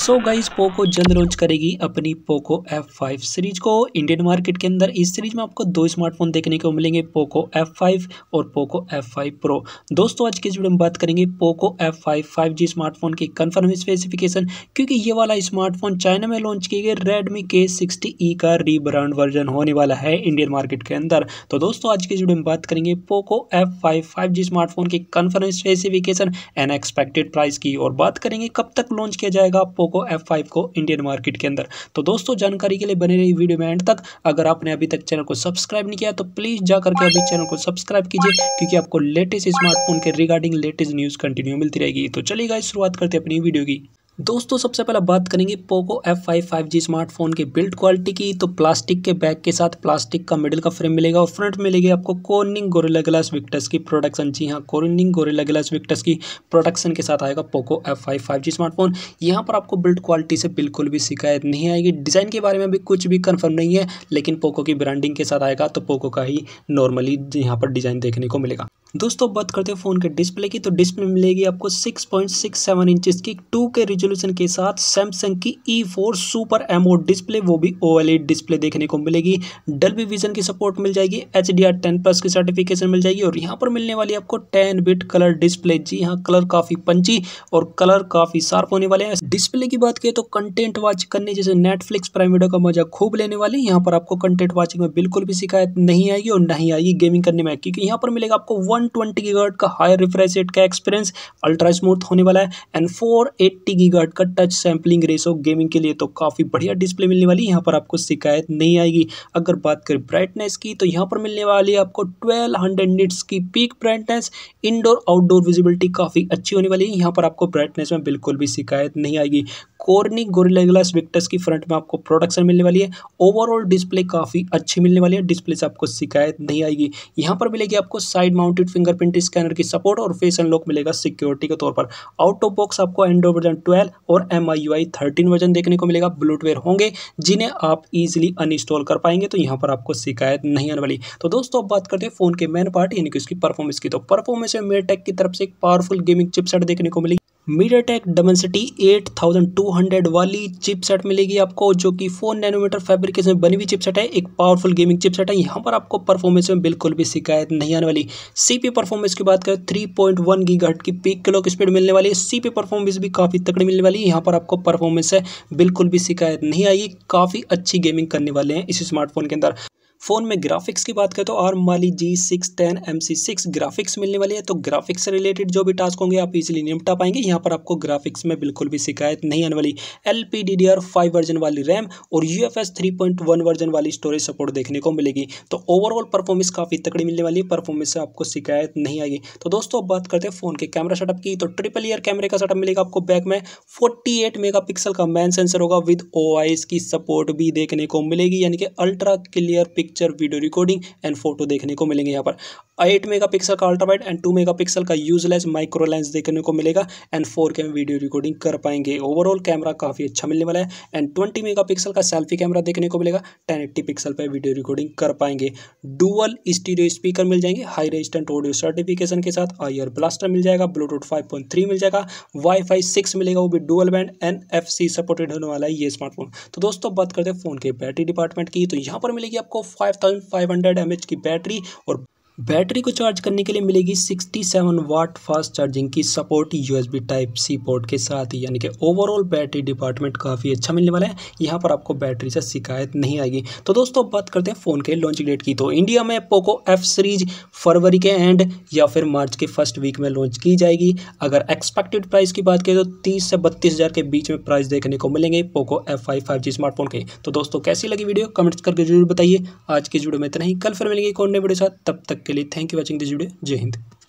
सो guys guys Poco जल्द launch करेगी अपनी पोको F5 सीरीज को इंडियन मार्केट के अंदर इस सीरीज में आपको दो स्मार्टफोन देखने को मिलेंगे पोको F5 और पोको F5 Pro दोस्तों आज के इस वीडियो में बात करेंगे पोको F5 5G स्मार्टफोन की कन्फर्म स्पेसिफिकेशन क्योंकि ये वाला स्मार्टफोन चाइना में लॉन्च किए गए रेडमी के सिक्सटी का रीब्रांड वर्जन होने वाला है इंडियन मार्केट के अंदर तो दोस्तों आज के इस वीडियो में बात करेंगे पोको एफ फाइव स्मार्टफोन की confirm specification and expected price की और बात करेंगे कब तक लॉन्च किया जाएगा पोको एफ फाइव को इंडियन मार्केट के अंदर तो दोस्तों जानकारी के लिए बने रही वीडियो में एंड तक अगर आपने अभी तक चैनल को सब्सक्राइब नहीं किया तो प्लीज़ जाकर के अभी चैनल को सब्सक्राइब कीजिए क्योंकि आपको लेटेस्ट स्मार्टफोन के रिगार्डिंग लेटेस्ट न्यूज़ कंटिन्यू मिलती रहेगी तो चलिए गाइस शुरुआत करते अपनी वीडियो की दोस्तों सबसे पहले बात करेंगे Poco F five five G smartphone की बिल्ड क्वालिटी की तो प्लास्टिक के बैक के साथ प्लास्टिक का मिडिल का फ्रेम मिलेगा और फ्रंट में मिलेगी आपको कोर्निंग गोरेला ग्लास विक्टस की प्रोडक्शन जी हाँ कोर्निंग गोरेला ग्लास विक्टस की प्रोडक्शन के साथ आएगा Poco F five five G smartphone यहाँ पर आपको बिल्ड क्वालिटी से बिल्कुल भी शिकायत नहीं आएगी डिज़ाइन के बारे में भी कुछ भी कन्फर्म नहीं है लेकिन पोको की ब्रांडिंग के साथ आएगा तो पोको का ही नॉर्मली यहाँ पर डिज़ाइन देखने को मिलेगा दोस्तों बात करते हैं फ़ोन के डिस्प्ले की तो डिस्प्ले मिलेगी आपको 6.67 इंचेस की 2K रिजोल्यूशन के साथ सैमसंग की E4 सुपर एमओ डिस्प्ले वो भी OLED डिस्प्ले देखने को मिलेगी डल्बी विजन की सपोर्ट मिल जाएगी H D R ten plus की सर्टिफिकेशन मिल जाएगी और यहाँ पर मिलने वाली आपको टेन बिट कलर डिस्प्ले जी हाँ कलर काफ़ी पंची और कलर काफ़ी शार्प होने वाले हैं डिस्प्ले की बात करें तो कंटेंट वॉच करने जैसे नेटफ्लिक्स प्राइम वीडियो का मजा खूब लेने वाले यहाँ पर आपको कंटेंट वॉचिंग में बिल्कुल भी शिकायत नहीं आएगी और नहीं आएगी गेमिंग करने में क्योंकि यहाँ पर मिलेगा आपको वन वन ट्वेंटी गीगाट का हाई रिफ्रेश रेट का एक्सपीरियंस अल्ट्रा स्मूथ होने वाला है एंड फोर एट्टी गीगाट का टच सैम्पलिंग रेसो गेमिंग के लिए तो काफ़ी बढ़िया डिस्प्ले मिलने वाली यहाँ पर आपको शिकायत नहीं आएगी अगर बात करें ब्राइटनेस की तो यहाँ पर मिलने वाली है आपको ट्वेल्व हंड्रेड की peak brightness indoor outdoor visibility काफ़ी अच्छी होने वाली है यहाँ पर आपको ब्राइटनेस में बिल्कुल भी शिकायत नहीं आएगी कॉर्निक गोरिल्ला ग्लास विक्टस की फ्रंट में आपको प्रोडक्शन मिलने वाली है ओवरऑल डिस्प्ले काफ़ी अच्छी मिलने वाली है डिस्प्ले से आपको शिकायत नहीं आएगी यहाँ पर मिलेगी आपको साइड माउंटेड फिंगरप्रिंट स्कैनर की सपोर्ट और फेस अनलॉक मिलेगा सिक्योरिटी के तौर पर आउट ऑफ बॉक्स आपको एंड्रॉइड वर्जन ट्वेल्व और M I U I thirteen version देखने को मिलेगा ब्लूटवेयर होंगे जिन्हें आप ईजिली अनइंस्टॉल कर पाएंगे तो यहाँ पर आपको शिकायत नहीं आने वाली तो दोस्तों अब बात करते हैं फोन के मेन पार्ट यानी कि उसकी परफॉर्मेंस की तो परफॉर्मेंस में मेरे की तरफ से एक पावरफुल गेमिंग चिपसेट देखने को मिलेगी मीडिया टेक डमेंसिटी 8200 वाली चिपसेट मिलेगी आपको जो कि 4 नैनोमीटर फैब्रिकेशन में बनी हुई चिपसेट है एक पावरफुल गेमिंग चिपसेट है यहाँ पर आपको परफॉर्मेंस में बिल्कुल भी शिकायत नहीं आने वाली सीपी परफॉर्मेंस की बात करें 3.1 पॉइंट की पीक क्लॉक स्पीड मिलने वाली है सीपी परफॉर्मेंस भी काफ़ी तकड़ी मिलने वाली है यहाँ पर आपको परफॉर्मेंस है बिल्कुल भी शिकायत नहीं आएगी काफ़ी अच्छी गेमिंग करने वाले हैं इस स्मार्टफोन के अंदर फ़ोन में ग्राफिक्स की बात करें तो ARM Mali G six ten M C six graphics मिलने वाली है तो ग्राफिक्स से रिलेटेड जो भी टास्क होंगे आप इजीली निपटा पाएंगे यहाँ पर आपको ग्राफिक्स में बिल्कुल भी शिकायत नहीं आने वाली L P D D R five version वाली रैम और U F S three point one version वाली स्टोरेज सपोर्ट देखने को मिलेगी तो ओवरऑल परफॉर्मेंस काफ़ी तकड़ी मिलने वाली है परफॉर्मेंस से आपको शिकायत नहीं आएगी तो दोस्तों बात करते हैं फ़ोन के कैमरा सेटअप की तो ट्रिपल ईयर कैमरे का सेटअप मिलेगा आपको बैक में फोर्टी एट मेगा पिक्सल का मैन सेंसर होगा विद ओ की सपोर्ट भी देखने को मिलेगी यानी कि ultra clear pic picture video recording and photo देखने को मिलेंगे यहाँ पर एट मेगा पिक्सल का ultrawide and two megapixel का यूजलेस लेंस माइक्रो लेंस देखने को मिलेगा एंड फोर के में वीडियो रिकॉर्डिंग कर पाएंगे ओवरऑल कैमरा काफ़ी अच्छा मिलने वाला है एंड ट्वेंटी मेगा पिक्सल का सेल्फी कैमरा देखने को मिलेगा टेन एट्टी पिक्सल पर वीडियो रिकॉर्डिंग कर पाएंगे डुअल स्टीरियो स्पीकर मिल जाएंगे हाई रेजिस्टेंट ऑडियो सर्टिफिकेशन के साथ आई ब्लास्टर मिल जाएगा ब्लूटूथ फाइव मिल जाएगा वाईफाई सिक्स मिलेगा वो भी dual band N F supported होने वाला है ये स्मार्टफोन तो दोस्तों बात करते हैं फ़ोन के बैटरी डिपार्टमेंट की तो यहाँ पर मिलेगी आपको five thousand five hundred M H की बैटरी और बैटरी को चार्ज करने के लिए मिलेगी 67 वाट फास्ट चार्जिंग की support USB type C port के साथ यानी कि ओवरऑल बैटरी डिपार्टमेंट काफ़ी अच्छा मिलने वाला है यहाँ पर आपको बैटरी से शिकायत नहीं आएगी तो दोस्तों बात करते हैं फ़ोन के लॉन्च डेट की तो इंडिया में पोको एफ सीरीज फरवरी के एंड या फिर मार्च के फर्स्ट वीक में लॉन्च की जाएगी अगर एक्सपेक्टेड प्राइस की बात करें तो तीस से बत्तीस के बीच में प्राइस देखने को मिलेंगे पोको एफ फाइव स्मार्टफोन के तो दोस्तों कैसी लगी वीडियो कमेंट्स करके जरूर बताइए आज की वीडियो में इतना ही कल फिर मिलेंगे कौन ने वीडियो साथ तब तक तक के लिए thank you watching this video जय हिंद